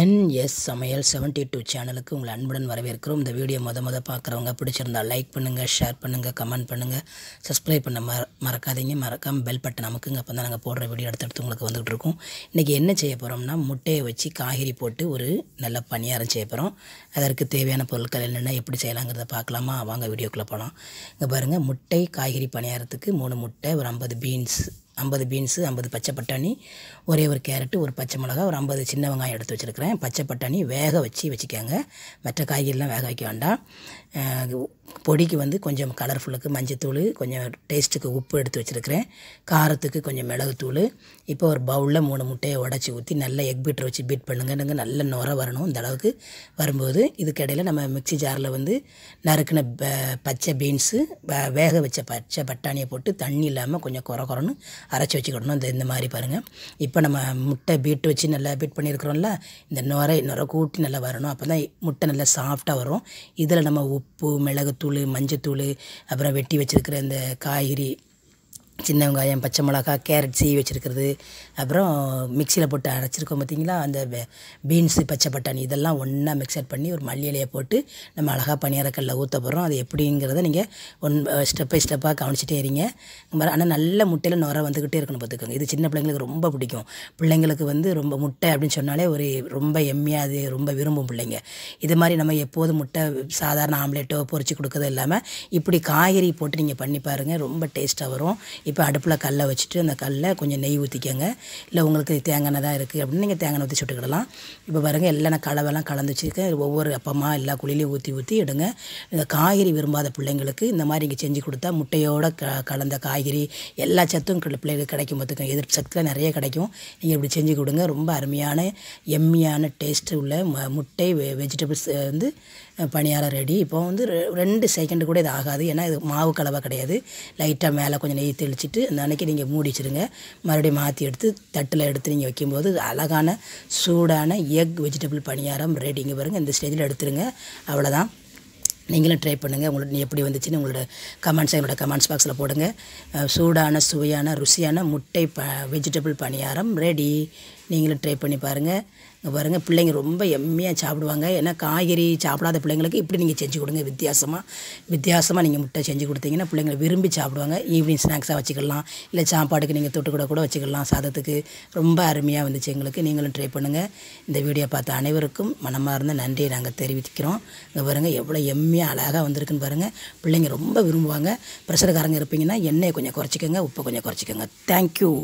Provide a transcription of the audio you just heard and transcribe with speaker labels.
Speaker 1: NS சமையல் seventy two சேனலுக்கு உங்களை அன்புடன் வரவேற்கிறோம் இந்த வீடியோ மொதல் மொதல் பார்க்குறவங்க பிடிச்சிருந்தால் லைக் பண்ணுங்கள் ஷேர் பண்ணுங்கள் கமெண்ட் பண்ணுங்கள் சப்ஸ்கிரைப் பண்ண மற மறக்காதீங்க மறக்காமல் பெல் பட்டன் அமுக்குங்க அப்போ தான் நாங்கள் போடுற வீடியோ அடுத்தடுத்து உங்களுக்கு வந்துகிட்டு இருக்கோம் இன்றைக்கி என்ன செய்ய போகிறோம்னா முட்டையை வச்சு காய்கறி போட்டு ஒரு நல்ல பணியாரம் செய்ய போகிறோம் அதற்கு தேவையான பொருட்கள் என்னென்ன எப்படி செய்யலாங்கிறத பார்க்கலாமா வாங்க வீடியோக்குள்ளே போகலாம் இங்கே பாருங்கள் முட்டை காய்கறி பணியாரத்துக்கு மூணு முட்டை ஒரு ஐம்பது பீன்ஸ் ஐம்பது பீன்ஸு ஐம்பது பச்சை பட்டாணி ஒரே ஒரு கேரட்டு ஒரு பச்சை மிளகா ஒரு ஐம்பது சின்ன வெங்காயம் எடுத்து வச்சுருக்கிறேன் பச்சை பட்டாணி வேக வச்சு வச்சுக்கோங்க மற்ற காய்கறிலாம் வேக வைக்க வேண்டாம் பொடிக்கு வந்து கொஞ்சம் கலர்ஃபுல்லுக்கு மஞ்சத்தூள் கொஞ்சம் டேஸ்ட்டுக்கு உப்பு எடுத்து வச்சுருக்கிறேன் காரத்துக்கு கொஞ்சம் மிளகுத்தூள் இப்போ ஒரு பவுலில் மூணு முட்டையை உடச்சி ஊற்றி நல்லா எக் பீட்டர் வச்சு பீட் பண்ணுங்க நல்ல நுர வரணும் இந்த அளவுக்கு வரும்போது இதுக்கடையில் நம்ம மிக்சி ஜாரில் வந்து நறுக்கின பச்சை பீன்ஸு வேக வச்ச பச்சை பட்டாணியை போட்டு தண்ணி இல்லாமல் கொஞ்சம் குற குறன்னு அரைச்சி வச்சுக்கிடணும் இந்த இந்த மாதிரி பாருங்கள் இப்போ நம்ம முட்டை பீட் வச்சு நல்லா பீட் பண்ணியிருக்கிறோம்ல இந்த நுரை நுர கூட்டி நல்லா வரணும் அப்போ தான் முட்டை நல்லா சாஃப்டாக வரும் இதில் நம்ம உப்பு மிளகு தூள் மஞ்சத்தூள் அப்புறம் வெட்டி வச்சுருக்கிற இந்த காய்கறி சின்ன வெங்காயம் பச்சை மிளகா கேரட் சீ வச்சுருக்கிறது அப்புறம் மிக்சியில் போட்டு அரைச்சிருக்கோம் பார்த்திங்களா அந்த பீன்ஸு பச்சை பட்டாணி இதெல்லாம் ஒன்றா மிக்சர் பண்ணி ஒரு மல்லி இலையை போட்டு நம்ம அழகாக பணியாரக்கல்ல ஊற்ற போகிறோம் அது எப்படிங்கிறத நீங்கள் ஒன் ஸ்டெப் பை ஸ்டெப்பாக கவனிச்சிட்டே இருங்க ஆனால் நல்ல முட்டையில் நுர வந்துக்கிட்டே இருக்கணும் பார்த்துக்கோங்க இது சின்ன பிள்ளைங்களுக்கு ரொம்ப பிடிக்கும் பிள்ளைங்களுக்கு வந்து ரொம்ப முட்டை அப்படின்னு சொன்னாலே ஒரு ரொம்ப எம்மியாக அது ரொம்ப விரும்பும் பிள்ளைங்க இது மாதிரி நம்ம எப்போதும் முட்டை சாதாரண ஆம்லேட்டோ பொறிச்சு கொடுக்கறது இல்லாமல் இப்படி காய்கறி போட்டு நீங்கள் பண்ணி பாருங்கள் ரொம்ப டேஸ்ட்டாக வரும் இப்போ அடுப்பில் கல்லை வச்சுட்டு அந்த கல்லை கொஞ்சம் நெய் ஊற்றிக்கோங்க இல்லை உங்களுக்கு தேங்காய் தான் இருக்குது அப்படின்னு நீங்கள் தேங்காய் ஊற்றி சுட்டுக்கிடலாம் இப்போ பாருங்கள் எல்லாம் நான் கலவெல்லாம் கலந்து வச்சுருக்கேன் ஒவ்வொரு அப்பமாக எல்லா குழிலையும் ஊற்றி ஊற்றி எடுங்க இந்த காய்கறி விரும்பாத பிள்ளைங்களுக்கு இந்த மாதிரி இங்கே செஞ்சு கொடுத்தா முட்டையோடு க கலந்த காய்கறி எல்லா சத்தும் பிள்ளைகளுக்கு கிடைக்கும் பார்த்துக்கோங்க எதிர்ப்பு சத்துலாம் நிறைய கிடைக்கும் நீங்கள் இப்படி செஞ்சு கொடுங்க ரொம்ப அருமையான எம்மியான டேஸ்ட்டு உள்ள ம முட்டை வெ வெஜிடபிள்ஸ் வந்து பணியாரம் ரெடி இப்போ வந்து ரெண்டு செகண்டு கூட இது ஆகாது ஏன்னா இது மாவு கலவை கிடையாது லைட்டாக மேலே கொஞ்சம் நெய் தெளி தெளிச்சுட்டு அந்த அன்றைக்கி நீங்கள் மூடி வச்சுருங்க மறுபடியும் மாற்றி எடுத்து தட்டில் எடுத்து நீங்கள் வைக்கும்போது அழகான சூடான எக் வெஜிடபிள் பணியாரம் ரெடிங்க பாருங்கள் இந்த ஸ்டேஜில் எடுத்துருங்க அவ்வளோதான் நீங்களும் ட்ரை பண்ணுங்கள் உங்களுக்கு நீ எப்படி வந்துச்சுன்னு உங்களோட கமெண்ட்ஸ் என்னோட கமெண்ட்ஸ் பாக்ஸில் போடுங்க சூடான சுவையான ருசியான முட்டை ப வெஜிடபிள் பணியாரம் ரெடி நீங்களும் ட்ரை பண்ணி பாருங்கள் இங்கே பாருங்கள் பிள்ளைங்க ரொம்ப எம்மையாக சாப்பிடுவாங்க ஏன்னா காய்கறி சாப்பிடாத பிள்ளைங்களுக்கு இப்படி நீங்கள் செஞ்சு கொடுங்க வித்தியாசமாக வித்தியாசமாக நீங்கள் முட்டை செஞ்சு கொடுத்தீங்கன்னா பிள்ளைங்களை விரும்பி சாப்பிடுவாங்க ஈவினிங் ஸ்நாக்ஸாக வச்சுக்கலாம் இல்லை சாப்பாடுக்கு நீங்கள் தொட்டு கூட கூட வச்சுக்கலாம் சாதத்துக்கு ரொம்ப அருமையாக வந்துச்சு எங்களுக்கு நீங்களும் ட்ரை பண்ணுங்கள் இந்த வீடியோ பார்த்த அனைவருக்கும் மனமாக இருந்த நன்றியை நாங்கள் தெரிவிக்கிறோம் இங்கே பாருங்கள் எவ்வளோ எம்மையாக அழகாக வந்திருக்குன்னு பாருங்கள் பிள்ளைங்க ரொம்ப விரும்புவாங்க ப்ரெஷர்காரங்க இருப்பீங்கன்னா எண்ணெயை கொஞ்சம் குறைச்சிக்கோங்க உப்பை கொஞ்சம் குறைச்சிக்கோங்க தேங்க்யூ